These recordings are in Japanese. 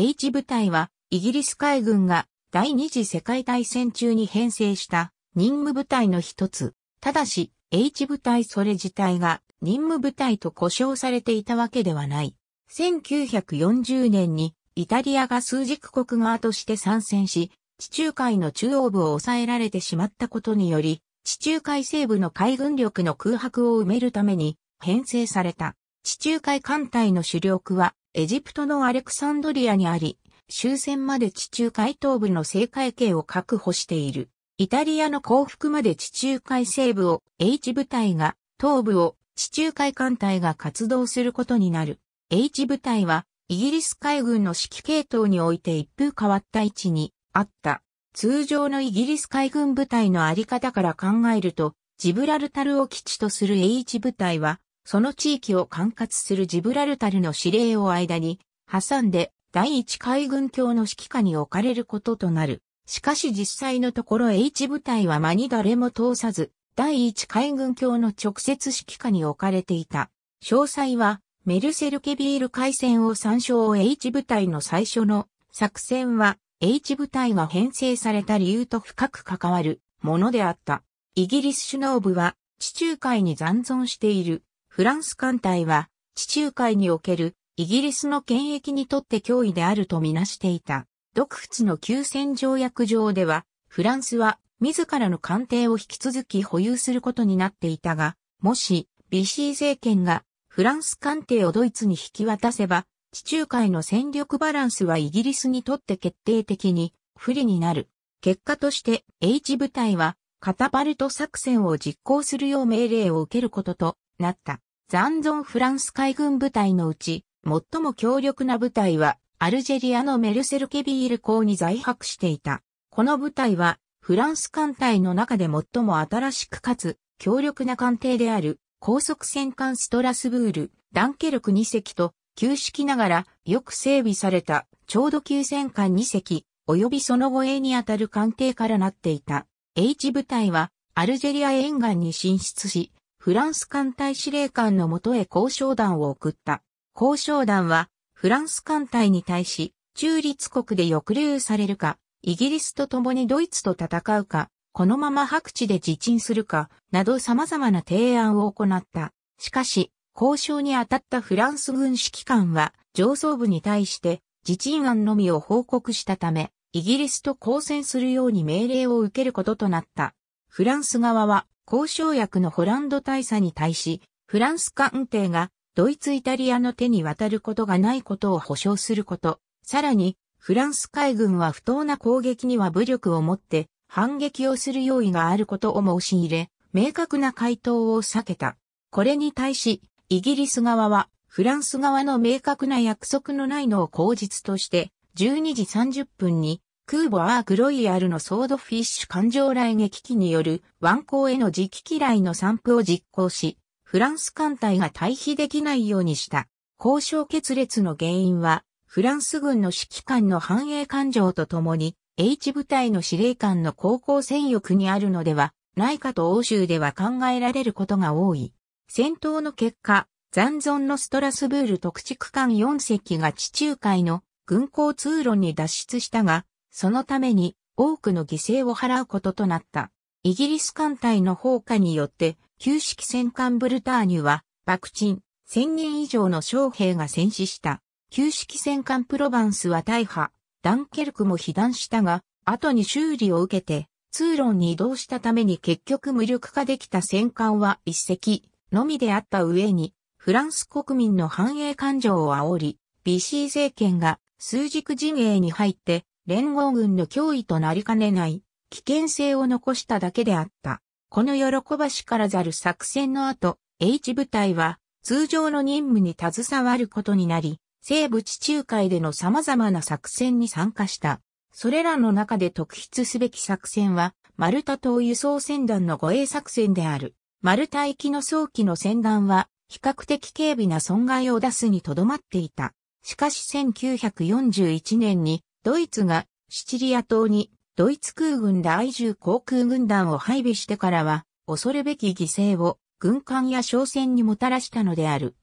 H 部隊は、イギリス海軍が第二次世界大戦中に編成した任務部隊の一つ。ただし、H 部隊それ自体が任務部隊と呼称されていたわけではない。1940年にイタリアが数軸国側として参戦し、地中海の中央部を抑えられてしまったことにより、地中海西部の海軍力の空白を埋めるために編成された。地中海艦隊の主力はエジプトのアレクサンドリアにあり、終戦まで地中海東部の制海系を確保している。イタリアの降伏まで地中海西部を H 部隊が、東部を地中海艦隊が活動することになる。H 部隊は、イギリス海軍の指揮系統において一風変わった位置にあった。通常のイギリス海軍部隊のあり方から考えると、ジブラルタルを基地とする H 部隊は、その地域を管轄するジブラルタルの指令を間に、挟んで第一海軍橋の指揮下に置かれることとなる。しかし実際のところ H 部隊は間に誰も通さず、第一海軍橋の直接指揮下に置かれていた。詳細は、メルセルケビール海戦を参照 H 部隊の最初の作戦は、H 部隊が編成された理由と深く関わるものであった。イギリス首脳部は、地中海に残存しているフランス艦隊は地中海におけるイギリスの権益にとって脅威であるとみなしていた。独仏の休戦条約上では、フランスは自らの艦艇を引き続き保有することになっていたが、もし、ビシー政権がフランス艦艇をドイツに引き渡せば、地中海の戦力バランスはイギリスにとって決定的に不利になる。結果として H 部隊はカタパルト作戦を実行するよう命令を受けることとなった。残存フランス海軍部隊のうち、最も強力な部隊は、アルジェリアのメルセルケビール港に在泊していた。この部隊は、フランス艦隊の中で最も新しくかつ、強力な艦艇である、高速戦艦ストラスブール、ダンケルク2隻と、旧式ながら、よく整備された、ちょうど旧戦艦2隻、及びその護衛にあたる艦艇からなっていた。H 部隊は、アルジェリア沿岸に進出し、フランス艦隊司令官のもとへ交渉団を送った。交渉団は、フランス艦隊に対し、中立国で抑留されるか、イギリスと共にドイツと戦うか、このまま白地で自陳するか、など様々な提案を行った。しかし、交渉に当たったフランス軍指揮官は、上層部に対して、自陳案のみを報告したため、イギリスと交戦するように命令を受けることとなった。フランス側は、交渉役のホランド大佐に対し、フランス艦艇がドイツ・イタリアの手に渡ることがないことを保証すること、さらに、フランス海軍は不当な攻撃には武力を持って反撃をする用意があることを申し入れ、明確な回答を避けた。これに対し、イギリス側は、フランス側の明確な約束のないのを口実として、12時30分に空母アークロイヤルのソードフィッシュ艦上来撃機による湾口への磁気機雷の散布を実行し、フランス艦隊が退避できないようにした。交渉決裂の原因は、フランス軍の指揮官の繁栄感情とともに、H 部隊の司令官の高校戦欲にあるのでは、ないかと欧州では考えられることが多い。戦闘の結果、残存のストラスブール特地区間4隻が地中海の軍港通路に脱出したが、そのために多くの犠牲を払うこととなった。イギリス艦隊の放火によって、旧式戦艦ブルターニュは、爆沈、1000人以上の将兵が戦死した。旧式戦艦プロバンスは大破、ダンケルクも被弾したが、後に修理を受けて、通論に移動したために結局無力化できた戦艦は一隻のみであった上に、フランス国民の繁栄感情を煽り、BC 政権が数軸陣営に入って連合軍の脅威となりかねない危険性を残しただけであった。この喜ばしからざる作戦の後、H 部隊は通常の任務に携わることになり、西部地中海での様々な作戦に参加した。それらの中で特筆すべき作戦は、マルタ島輸送船団の護衛作戦である。マルタ行きの早期の船団は、比較的軽微な損害を出すにとどまっていた。しかし1941年にドイツがシチリア島にドイツ空軍第10航空軍団を配備してからは恐るべき犠牲を軍艦や商船にもたらしたのである。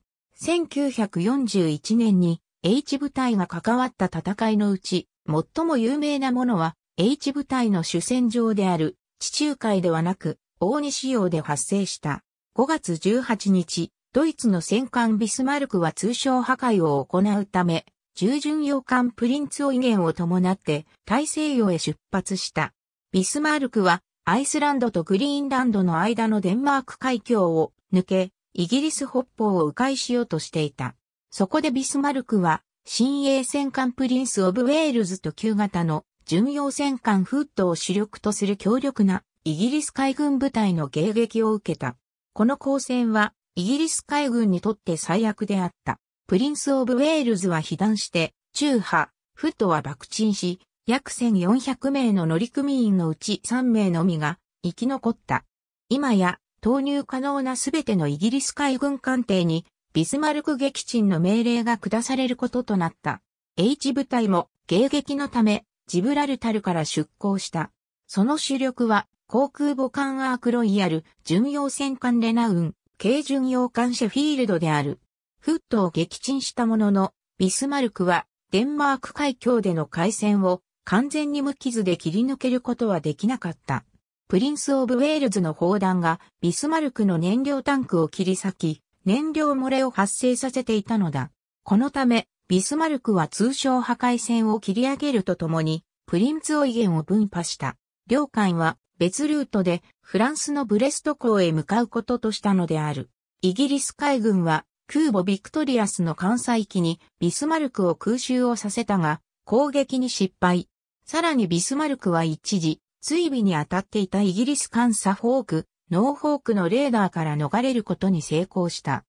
1941年に H 部隊が関わった戦いのうち、最も有名なものは H 部隊の主戦場である地中海ではなく大西洋で発生した。5月18日、ドイツの戦艦ビスマルクは通商破壊を行うため、従順洋艦プリンツオイゲンを伴って大西洋へ出発した。ビスマルクはアイスランドとグリーンランドの間のデンマーク海峡を抜け、イギリス北方を迂回しようとしていた。そこでビスマルクは新鋭戦艦プリンス・オブ・ウェールズと旧型の巡洋戦艦フットを主力とする強力なイギリス海軍部隊の迎撃を受けた。この交戦はイギリス海軍にとって最悪であった。プリンス・オブ・ウェールズは被弾して、中波、フットは爆沈し、約1400名の乗組員のうち3名のみが生き残った。今や投入可能なすべてのイギリス海軍艦艇にビスマルク撃沈の命令が下されることとなった。H 部隊も迎撃のためジブラルタルから出港した。その主力は航空母艦アークロイヤル巡洋戦艦レナウン、軽巡洋艦シェフィールドである。フットを撃沈したものの、ビスマルクはデンマーク海峡での海戦を完全に無傷で切り抜けることはできなかった。プリンス・オブ・ウェールズの砲弾がビスマルクの燃料タンクを切り裂き、燃料漏れを発生させていたのだ。このため、ビスマルクは通称破壊戦を切り上げるとともに、プリンツオイゲンを分派した。両艦は別ルートでフランスのブレスト港へ向かうこととしたのである。イギリス海軍は空母ビクトリアスの艦載機にビスマルクを空襲をさせたが、攻撃に失敗。さらにビスマルクは一時、追尾に当たっていたイギリス艦サフォーク、ノーフォークのレーダーから逃れることに成功した。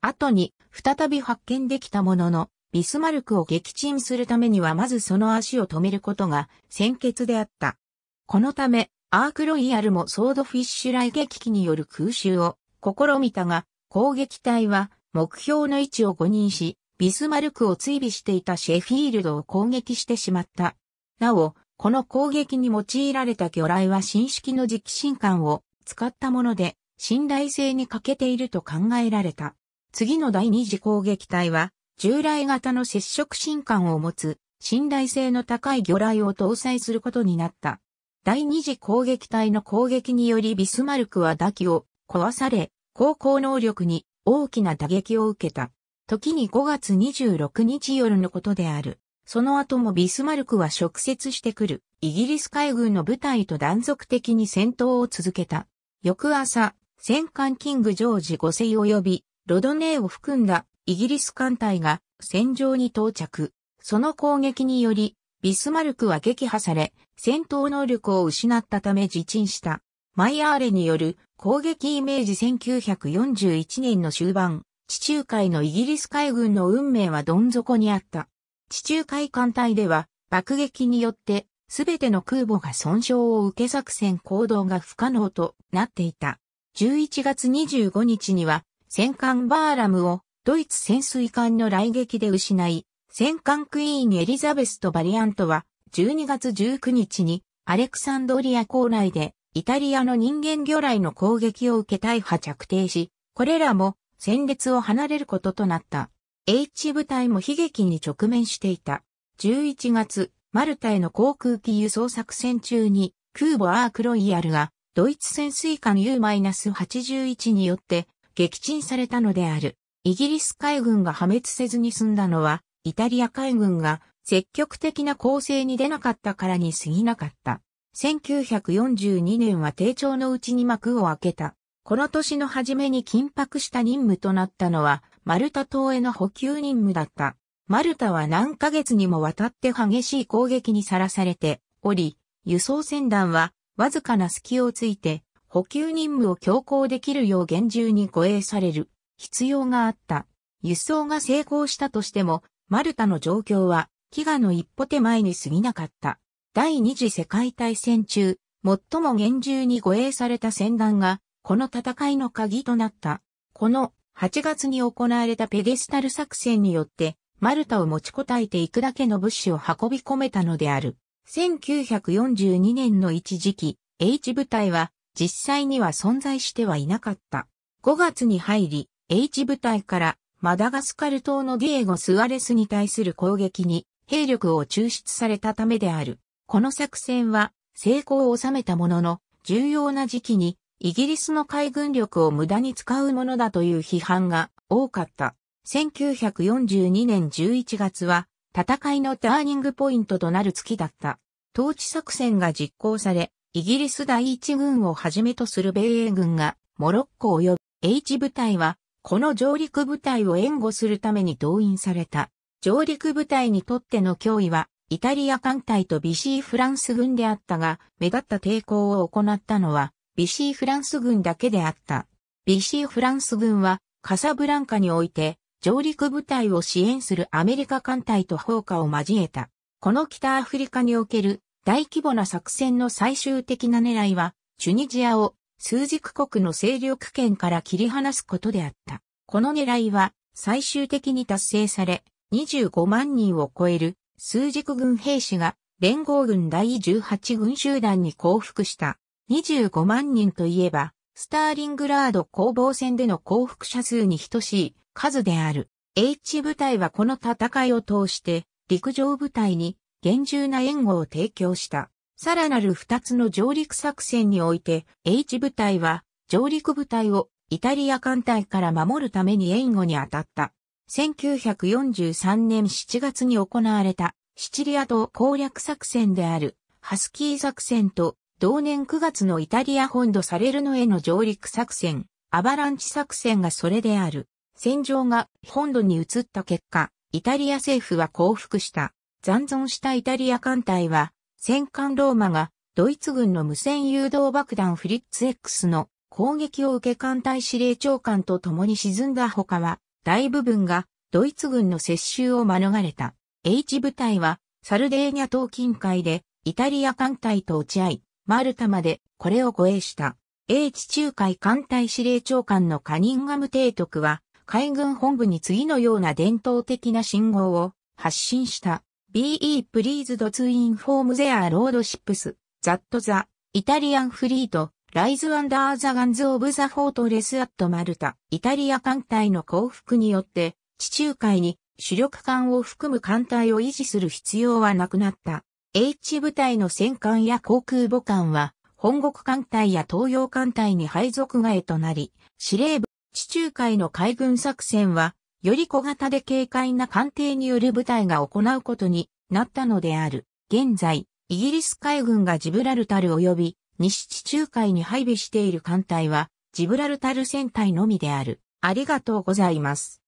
後に再び発見できたものの、ビスマルクを撃沈するためにはまずその足を止めることが先決であった。このため、アークロイヤルもソードフィッシュ雷撃機による空襲を試みたが、攻撃隊は目標の位置を誤認し、ビスマルクを追尾していたシェフィールドを攻撃してしまった。なお、この攻撃に用いられた魚雷は新式の磁気進艦を使ったもので、信頼性に欠けていると考えられた。次の第二次攻撃隊は、従来型の接触進艦を持つ、信頼性の高い魚雷を搭載することになった。第二次攻撃隊の攻撃によりビスマルクは打機を壊され、高校能力に大きな打撃を受けた。時に5月26日夜のことである。その後もビスマルクは直接してくる。イギリス海軍の部隊と断続的に戦闘を続けた。翌朝、戦艦キングジョージ5世及び、ロドネーを含んだイギリス艦隊が戦場に到着。その攻撃により、ビスマルクは撃破され、戦闘能力を失ったため自沈した。マイアーレによる攻撃イメージ1941年の終盤、地中海のイギリス海軍の運命はどん底にあった。地中海艦隊では爆撃によってすべての空母が損傷を受け作戦行動が不可能となっていた。11月25日には戦艦バーラムをドイツ潜水艦の来撃で失い、戦艦クイーンエリザベスとバリアントは12月19日にアレクサンドリア港内でイタリアの人間魚雷の攻撃を受け大破着底し、これらも戦列を離れることとなった。H 部隊も悲劇に直面していた。11月、マルタへの航空機輸送作戦中に、空母アークロイヤルが、ドイツ潜水艦 U-81 によって撃沈されたのである。イギリス海軍が破滅せずに済んだのは、イタリア海軍が積極的な攻勢に出なかったからに過ぎなかった。1942年は定調のうちに幕を開けた。この年の初めに緊迫した任務となったのは、マルタ島への補給任務だった。マルタは何ヶ月にもわたって激しい攻撃にさらされており、輸送船団はわずかな隙をついて補給任務を強行できるよう厳重に護衛される必要があった。輸送が成功したとしても、マルタの状況は飢餓の一歩手前に過ぎなかった。第二次世界大戦中、最も厳重に護衛された戦団が、この戦いの鍵となった。この8月に行われたペデスタル作戦によって、マルタを持ちこたえていくだけの物資を運び込めたのである。1942年の一時期、H 部隊は実際には存在してはいなかった。5月に入り、H 部隊からマダガスカル島のディエゴ・スアレスに対する攻撃に兵力を抽出されたためである。この作戦は成功を収めたものの、重要な時期にイギリスの海軍力を無駄に使うものだという批判が多かった。1942年11月は戦いのターニングポイントとなる月だった。統治作戦が実行され、イギリス第一軍をはじめとする米英軍がモロッコ及び H 部隊は、この上陸部隊を援護するために動員された。上陸部隊にとっての脅威はイタリア艦隊とビシーフランス軍であったが、目立った抵抗を行ったのは、ビシーフランス軍だけであった。ビシーフランス軍は、カサブランカにおいて、上陸部隊を支援するアメリカ艦隊と砲火を交えた。この北アフリカにおける大規模な作戦の最終的な狙いは、チュニジアを数軸国の勢力圏から切り離すことであった。この狙いは最終的に達成され、25万人を超える数軸軍兵士が連合軍第18軍集団に降伏した25万人といえば、スターリングラード攻防戦での降伏者数に等しい数である。H 部隊はこの戦いを通して陸上部隊に厳重な援護を提供した。さらなる2つの上陸作戦において H 部隊は上陸部隊をイタリア艦隊から守るために援護に当たった。1943年7月に行われたシチリア島攻略作戦であるハスキー作戦と同年9月のイタリア本土サレルノへの上陸作戦、アバランチ作戦がそれである。戦場が本土に移った結果、イタリア政府は降伏した。残存したイタリア艦隊は、戦艦ローマがドイツ軍の無線誘導爆弾フリッツ X の攻撃を受け艦隊司令長官と共に沈んだ他は、大部分がドイツ軍の接収を免れた。H 部隊はサルデーニャ島近海でイタリア艦隊と落ち合い、マルタまでこれを護衛した。H 中海艦隊司令長官のカニンガム提督は、海軍本部に次のような伝統的な信号を発信した。BE pleased to inform their lordships that the Italian fleet ライズ・アンダー・ザ・ガンズ・オブ・ザ・フォートレス・アット・マルタ、イタリア艦隊の降伏によって、地中海に主力艦を含む艦隊を維持する必要はなくなった。H 部隊の戦艦や航空母艦は、本国艦隊や東洋艦隊に配属外となり、司令部、地中海の海軍作戦は、より小型で軽快な艦艇による部隊が行うことになったのである。現在、イギリス海軍がジブラルタル及び西地中海に配備している艦隊は、ジブラルタル戦隊のみである。ありがとうございます。